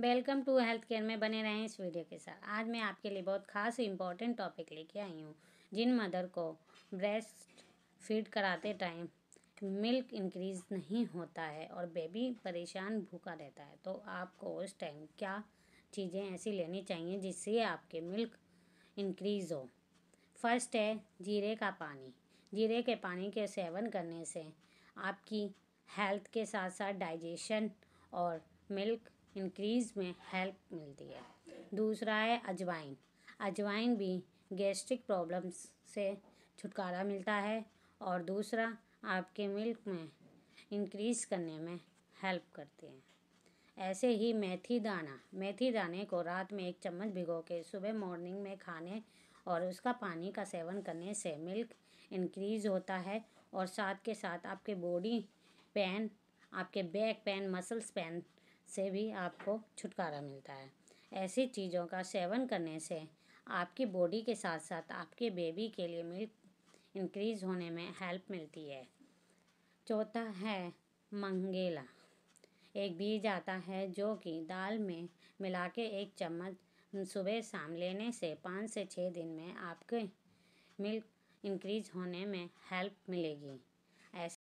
welcome to health care में बने रहें इस वीडियो के साथ आज मैं आपके लिए बहुत खास इम्पॉर्टेंट टॉपिक लेके आई हूँ जिन मदर को ब्रेस्ट फीड कराते टाइम मिल्क इंक्रीज नहीं होता है और बेबी परेशान भूखा रहता है तो आपको उस टाइम क्या चीज़ें ऐसी लेनी चाहिए जिससे आपके मिल्क इंक्रीज़ हो फर्स्ट है जीरे का पानी जीरे के पानी के सेवन करने से आपकी हेल्थ के साथ साथ डाइजेशन और मिल्क इंक्रीज़ में हेल्प मिलती है दूसरा है अजवाइन अजवाइन भी गैस्ट्रिक प्रॉब्लम्स से छुटकारा मिलता है और दूसरा आपके मिल्क में इंक्रीज़ करने में हेल्प करते हैं ऐसे ही मेथी दाना मेथी दाने को रात में एक चम्मच भिगो के सुबह मॉर्निंग में खाने और उसका पानी का सेवन करने से मिल्क इंक्रीज़ होता है और साथ के साथ आपके बॉडी पेन आपके बैक पेन मसल्स पेन से भी आपको छुटकारा मिलता है ऐसी चीज़ों का सेवन करने से आपकी बॉडी के साथ साथ आपके बेबी के लिए मिल्क इंक्रीज होने में हेल्प मिलती है चौथा है मंगेला एक बीज आता है जो कि दाल में मिला के एक चम्मच सुबह शाम लेने से पाँच से छः दिन में आपके मिल्क इंक्रीज होने में हेल्प मिलेगी ऐसे